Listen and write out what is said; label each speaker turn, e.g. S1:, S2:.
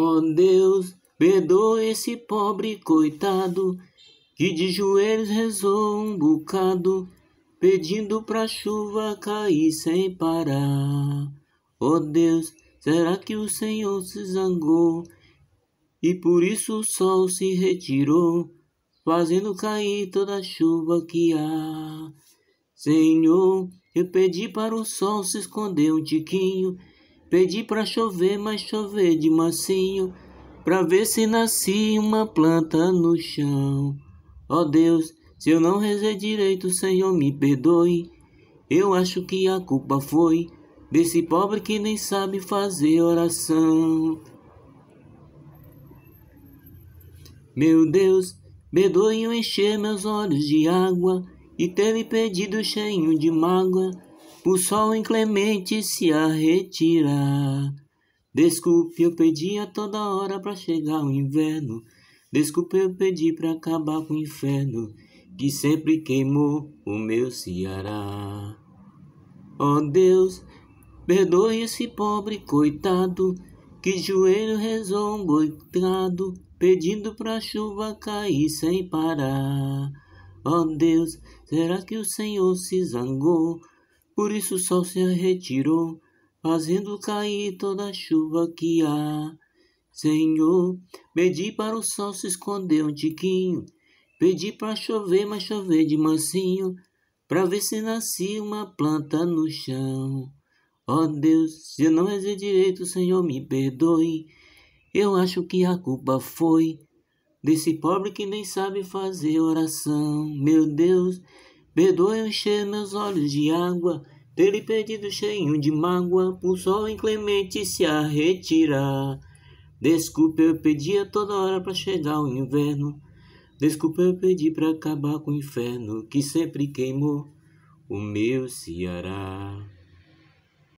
S1: Oh Deus, perdoa esse pobre coitado que de joelhos rezou um bocado, pedindo pra chuva cair sem parar. Oh Deus, será que o Senhor se zangou e por isso o sol se retirou, fazendo cair toda a chuva que há? Senhor, eu pedi para o sol se esconder um tiquinho Pedi pra chover, mas chover de macinho, pra ver se nascia uma planta no chão. Ó oh Deus, se eu não rezei direito, Senhor, me perdoe. Eu acho que a culpa foi desse pobre que nem sabe fazer oração. Meu Deus, perdoe encher meus olhos de água e ter me pedido cheinho de mágoa. O sol inclemente se a retirar. Desculpe, eu pedi a toda hora pra chegar o inverno. Desculpe, eu pedi pra acabar com o inferno que sempre queimou o meu Ceará. Oh Deus, perdoe esse pobre coitado que joelho rezou um boitado, pedindo pra chuva cair sem parar. Oh Deus, será que o Senhor se zangou? Por isso o sol se retirou, fazendo cair toda a chuva que há. Senhor, pedi para o sol se esconder um tiquinho, pedi para chover, mas chover de mansinho, para ver se nascia uma planta no chão. Ó oh Deus, se eu não fizer direito, Senhor, me perdoe. Eu acho que a culpa foi desse pobre que nem sabe fazer oração. Meu Deus, Perdoa encher meus olhos de água, dele perdido cheio de mágoa, por sol inclemente se a retirar. Desculpa, eu a toda hora para chegar o inverno. Desculpa, eu pedi para acabar com o inferno que sempre queimou o meu Ceará.